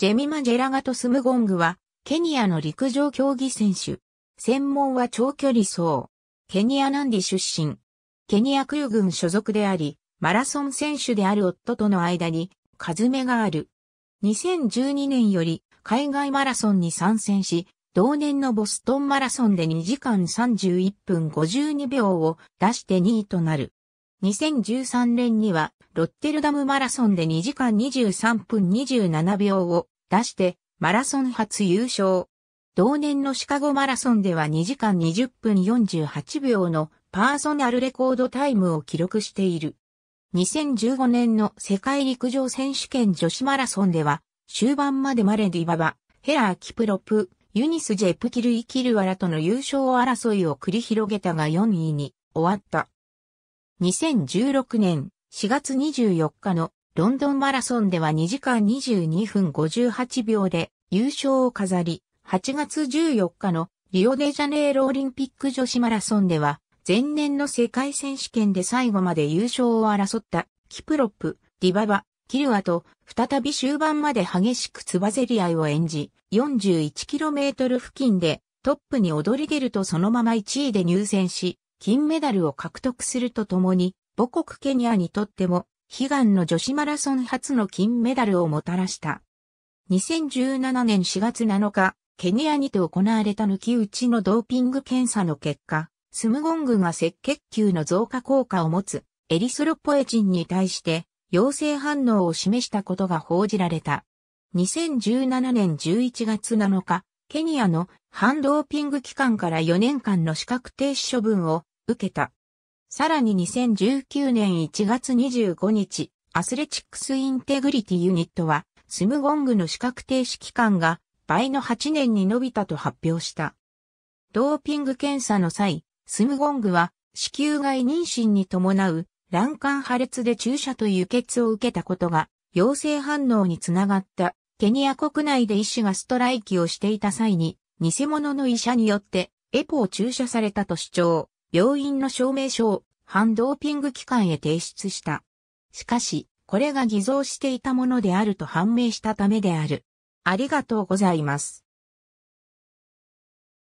ジェミマ・ジェラガト・スムゴングは、ケニアの陸上競技選手。専門は長距離走。ケニアナンディ出身。ケニア空軍所属であり、マラソン選手である夫との間に、カズメがある。2012年より海外マラソンに参戦し、同年のボストンマラソンで2時間31分52秒を出して2位となる。2013年にはロッテルダムマラソンで2時間23分27秒を出して、マラソン初優勝。同年のシカゴマラソンでは2時間20分48秒のパーソナルレコードタイムを記録している。2015年の世界陸上選手権女子マラソンでは、終盤までマレディババ、ヘラー・キプロプ、ユニス・ジェプキルイ・キルワラとの優勝争いを繰り広げたが4位に終わった。2016年4月24日のロンドンマラソンでは2時間22分58秒で優勝を飾り、8月14日のリオデジャネイロオリンピック女子マラソンでは、前年の世界選手権で最後まで優勝を争ったキプロップ、ディババ、キルアと再び終盤まで激しくつばぜり合いを演じ、41km 付近でトップに躍り出るとそのまま1位で入選し、金メダルを獲得するとともに、母国ケニアにとっても悲願の女子マラソン初の金メダルをもたらした。2017年4月7日、ケニアにて行われた抜き打ちのドーピング検査の結果、スムゴングが赤血球の増加効果を持つエリスロポエチンに対して陽性反応を示したことが報じられた。2017年11月7日、ケニアの反ドーピング機関から4年間の資格停止処分を受けた。さらに2019年1月25日、アスレチックスインテグリティユニットは、スムゴングの資格停止期間が倍の8年に伸びたと発表した。ドーピング検査の際、スムゴングは子宮外妊娠に伴う卵管破裂で注射と輸血を受けたことが陽性反応につながった。ケニア国内で医師がストライキをしていた際に、偽物の医者によってエポを注射されたと主張。病院の証明書を反ドーピング機関へ提出した。しかし、これが偽造していたものであると判明したためである。ありがとうございます。